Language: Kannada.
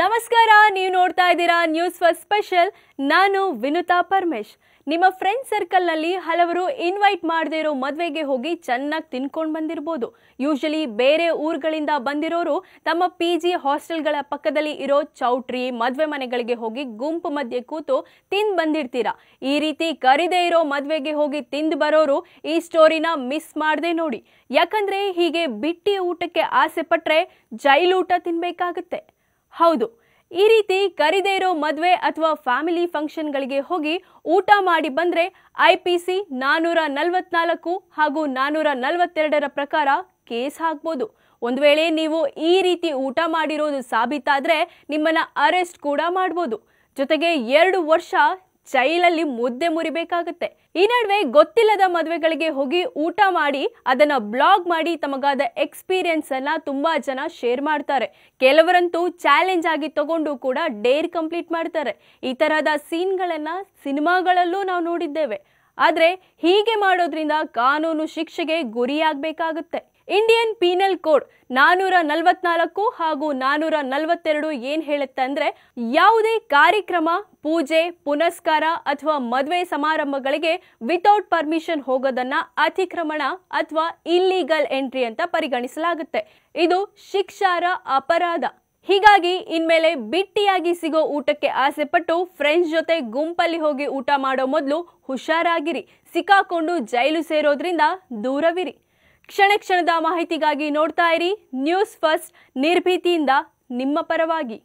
ನಮಸ್ಕಾರ ನೀವು ನೋಡ್ತಾ ಇದ್ದೀರಾ ನ್ಯೂಸ್ ಫಸ್ಟ್ ಸ್ಪೆಷಲ್ ನಾನು ವಿನುತಾ ಪರಮೇಶ್ ನಿಮ್ಮ ಫ್ರೆಂಡ್ ಸರ್ಕಲ್ನಲ್ಲಿ ಹಲವರು ಇನ್ವೈಟ್ ಮಾಡದೇ ಇರೋ ಮದುವೆಗೆ ಹೋಗಿ ಚೆನ್ನಾಗಿ ತಿನ್ಕೊಂಡು ಬಂದಿರ್ಬೋದು ಯೂಶಲಿ ಬೇರೆ ಊರುಗಳಿಂದ ಬಂದಿರೋರು ತಮ್ಮ ಪಿ ಜಿ ಹಾಸ್ಟೆಲ್ಗಳ ಪಕ್ಕದಲ್ಲಿ ಇರೋ ಚೌಟ್ರಿ ಮದುವೆ ಮನೆಗಳಿಗೆ ಹೋಗಿ ಗುಂಪು ಮಧ್ಯೆ ಕೂತು ತಿಂದು ಬಂದಿರ್ತೀರಾ ಈ ರೀತಿ ಕರಿದೇ ಇರೋ ಮದುವೆಗೆ ಹೋಗಿ ತಿಂದು ಬರೋರು ಈ ಸ್ಟೋರಿನ ಮಿಸ್ ಮಾಡದೆ ನೋಡಿ ಯಾಕಂದರೆ ಹೀಗೆ ಬಿಟ್ಟಿ ಊಟಕ್ಕೆ ಆಸೆ ಪಟ್ಟರೆ ಜೈಲೂಟ ತಿನ್ನಬೇಕಾಗತ್ತೆ ಹೌದು ಈ ರೀತಿ ಕರಿದೇ ಇರೋ ಮದುವೆ ಅಥವಾ ಫ್ಯಾಮಿಲಿ ಫಂಕ್ಷನ್ಗಳಿಗೆ ಹೋಗಿ ಊಟ ಮಾಡಿ ಬಂದರೆ ಐ ಪಿ ಸಿ ನಾನ್ನೂರ ನಲವತ್ನಾಲ್ಕು ಹಾಗೂ ನಾನ್ನೂರ ನಲವತ್ತೆರಡರ ಪ್ರಕಾರ ಕೇಸ್ ಹಾಕ್ಬೋದು ಒಂದು ವೇಳೆ ನೀವು ಈ ರೀತಿ ಊಟ ಮಾಡಿರೋದು ಸಾಬೀತಾದರೆ ನಿಮ್ಮನ್ನು ಅರೆಸ್ಟ್ ಕೂಡ ಮಾಡ್ಬೋದು ಜೊತೆಗೆ ಎರಡು ವರ್ಷ ಚೈಲಲ್ಲಿ ಮುದ್ದೆ ಮುರಿಬೇಕಾಗುತ್ತೆ ಈ ನಡುವೆ ಗೊತ್ತಿಲ್ಲದ ಮದುವೆಗಳಿಗೆ ಹೋಗಿ ಊಟ ಮಾಡಿ ಅದನ್ನ ಬ್ಲಾಗ್ ಮಾಡಿ ತಮಗಾದ ಎಕ್ಸ್ಪೀರಿಯನ್ಸ್ ಅನ್ನ ತುಂಬಾ ಜನ ಶೇರ್ ಮಾಡ್ತಾರೆ ಕೆಲವರಂತೂ ಚಾಲೆಂಜ್ ಆಗಿ ತಗೊಂಡು ಕೂಡ ಡೇರ್ ಕಂಪ್ಲೀಟ್ ಮಾಡ್ತಾರೆ ಈ ತರಹದ ಸೀನ್ಗಳನ್ನ ಸಿನಿಮಾಗಳಲ್ಲೂ ನಾವು ನೋಡಿದ್ದೇವೆ ಆದರೆ ಹೀಗೆ ಮಾಡೋದ್ರಿಂದ ಕಾನೂನು ಶಿಕ್ಷೆಗೆ ಗುರಿಯಾಗಬೇಕಾಗುತ್ತೆ ಇಂಡಿಯನ್ ಪೀನಲ್ ಕೋಡ್ ನಾನೂರ ನಲವತ್ನಾಲ್ಕು ಹಾಗೂ ನಾನೂರ ನಲವತ್ತೆರಡು ಏನ್ ಹೇಳುತ್ತೆ ಅಂದ್ರೆ ಯಾವುದೇ ಕಾರ್ಯಕ್ರಮ ಪೂಜೆ ಪುನಸ್ಕಾರ ಅಥವಾ ಮದುವೆ ಸಮಾರಂಭಗಳಿಗೆ ವಿತೌಟ್ ಪರ್ಮಿಷನ್ ಹೋಗೋದನ್ನ ಅತಿಕ್ರಮಣ ಅಥವಾ ಇಲ್ಲೀಗಲ್ ಎಂಟ್ರಿ ಅಂತ ಪರಿಗಣಿಸಲಾಗುತ್ತೆ ಇದು ಶಿಕ್ಷಾರ ಅಪರಾಧ ಹೀಗಾಗಿ ಇನ್ಮೇಲೆ ಬಿಟ್ಟಿಯಾಗಿ ಸಿಗೋ ಊಟಕ್ಕೆ ಆಸೆಪಟ್ಟು ಫ್ರೆಂಡ್ಸ್ ಜೊತೆ ಗುಂಪಲ್ಲಿ ಹೋಗಿ ಊಟ ಮಾಡೋ ಮೊದಲು ಹುಷಾರಾಗಿರಿ ಸಿಕ್ಕಾಕೊಂಡು ಜೈಲು ಸೇರೋದ್ರಿಂದ ದೂರವಿರಿ ಕ್ಷಣ ಕ್ಷಣದ ಮಾಹಿತಿಗಾಗಿ ನೋಡ್ತಾ ಇರಿ ನ್ಯೂಸ್ ಫಸ್ಟ್ ನಿರ್ಭೀತಿಯಿಂದ ನಿಮ್ಮ ಪರವಾಗಿ